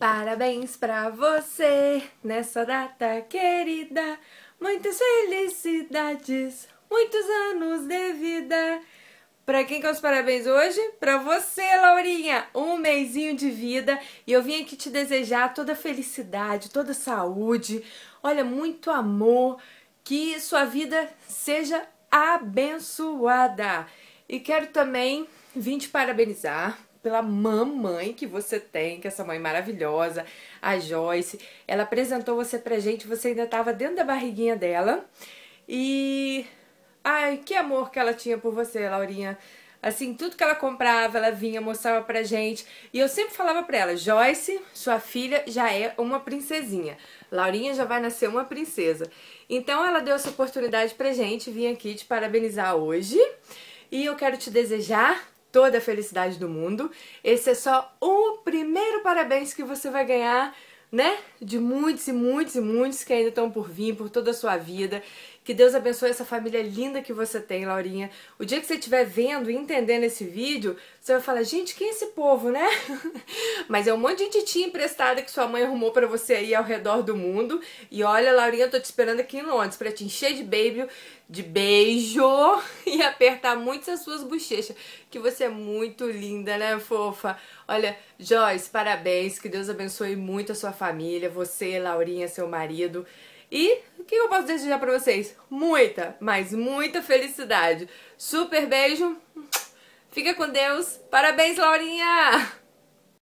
Parabéns para você nessa data querida. Muitas felicidades, muitos anos de vida. Para quem quer os parabéns hoje? Para você, Laurinha! Um mêsinho de vida e eu vim aqui te desejar toda felicidade, toda saúde, olha, muito amor, que sua vida seja abençoada. E quero também vir te parabenizar pela mamãe que você tem, que é essa mãe maravilhosa, a Joyce. Ela apresentou você pra gente, você ainda estava dentro da barriguinha dela. E ai, que amor que ela tinha por você, Laurinha. Assim, tudo que ela comprava, ela vinha, mostrava pra gente. E eu sempre falava pra ela, Joyce, sua filha já é uma princesinha. Laurinha já vai nascer uma princesa. Então ela deu essa oportunidade pra gente vir aqui te parabenizar hoje. E eu quero te desejar toda a felicidade do mundo. Esse é só o primeiro parabéns que você vai ganhar, né? De muitos e muitos e muitos que ainda estão por vir, por toda a sua vida. Que Deus abençoe essa família linda que você tem, Laurinha. O dia que você estiver vendo e entendendo esse vídeo, você vai falar, gente, quem é esse povo, né? Mas é um monte de titia emprestada que sua mãe arrumou para você aí ao redor do mundo. E olha, Laurinha, eu tô te esperando aqui em Londres para te encher de beijo, de beijo apertar muito as suas bochechas, que você é muito linda, né, fofa? Olha, Joyce, parabéns, que Deus abençoe muito a sua família, você, Laurinha, seu marido. E o que eu posso desejar para vocês? Muita, mas muita felicidade. Super beijo. Fica com Deus. Parabéns, Laurinha!